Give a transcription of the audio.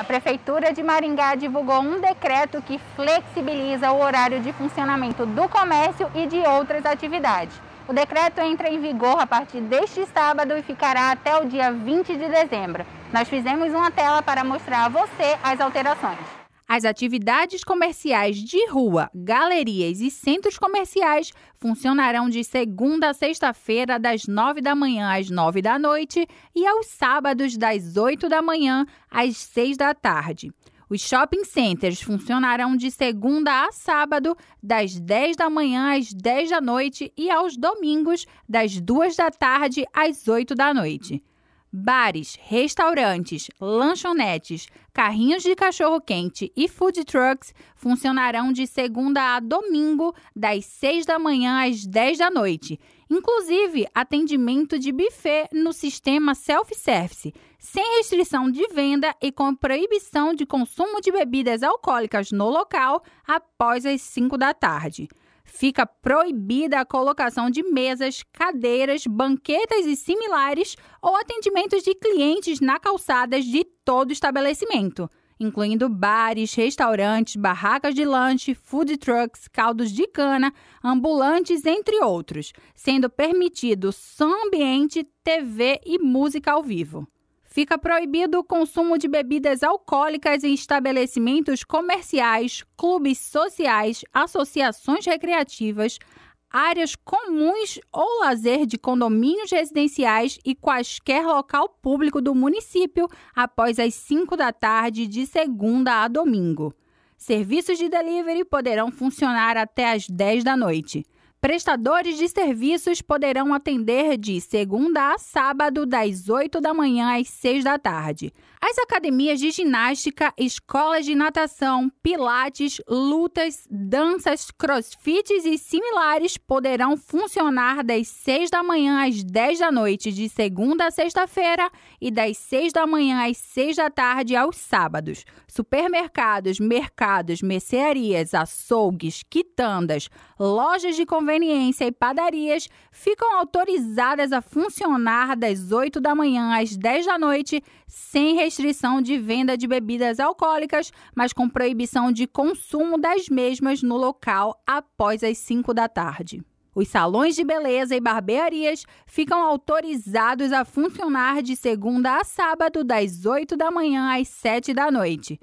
A Prefeitura de Maringá divulgou um decreto que flexibiliza o horário de funcionamento do comércio e de outras atividades. O decreto entra em vigor a partir deste sábado e ficará até o dia 20 de dezembro. Nós fizemos uma tela para mostrar a você as alterações. As atividades comerciais de rua, galerias e centros comerciais funcionarão de segunda a sexta-feira, das nove da manhã às nove da noite, e aos sábados, das oito da manhã às seis da tarde. Os shopping centers funcionarão de segunda a sábado, das 10 da manhã às 10 da noite e aos domingos, das 2 da tarde às 8 da noite. Bares, restaurantes, lanchonetes, carrinhos de cachorro-quente e food trucks funcionarão de segunda a domingo, das 6 da manhã às 10 da noite. Inclusive, atendimento de buffet no sistema self-service, sem restrição de venda e com proibição de consumo de bebidas alcoólicas no local após as 5 da tarde fica proibida a colocação de mesas, cadeiras, banquetas e similares ou atendimentos de clientes na calçadas de todo estabelecimento, incluindo bares, restaurantes, barracas de lanche, food trucks, caldos de cana, ambulantes, entre outros, sendo permitido som ambiente, TV e música ao vivo. Fica proibido o consumo de bebidas alcoólicas em estabelecimentos comerciais, clubes sociais, associações recreativas, áreas comuns ou lazer de condomínios residenciais e quaisquer local público do município após as 5 da tarde de segunda a domingo. Serviços de delivery poderão funcionar até às 10 da noite. Prestadores de serviços poderão atender de segunda a sábado, das 8 da manhã às 6 da tarde. As academias de ginástica, escolas de natação, pilates, lutas, danças, crossfits e similares poderão funcionar das 6 da manhã às 10 da noite, de segunda a sexta-feira, e das 6 da manhã às 6 da tarde aos sábados. Supermercados, mercados, mercearias, açougues, quitandas, lojas de conveniência e padarias ficam autorizadas a funcionar das 8 da manhã às 10 da noite, sem restrições restrição de venda de bebidas alcoólicas, mas com proibição de consumo das mesmas no local após as 5 da tarde. Os salões de beleza e barbearias ficam autorizados a funcionar de segunda a sábado, das 8 da manhã às 7 da noite.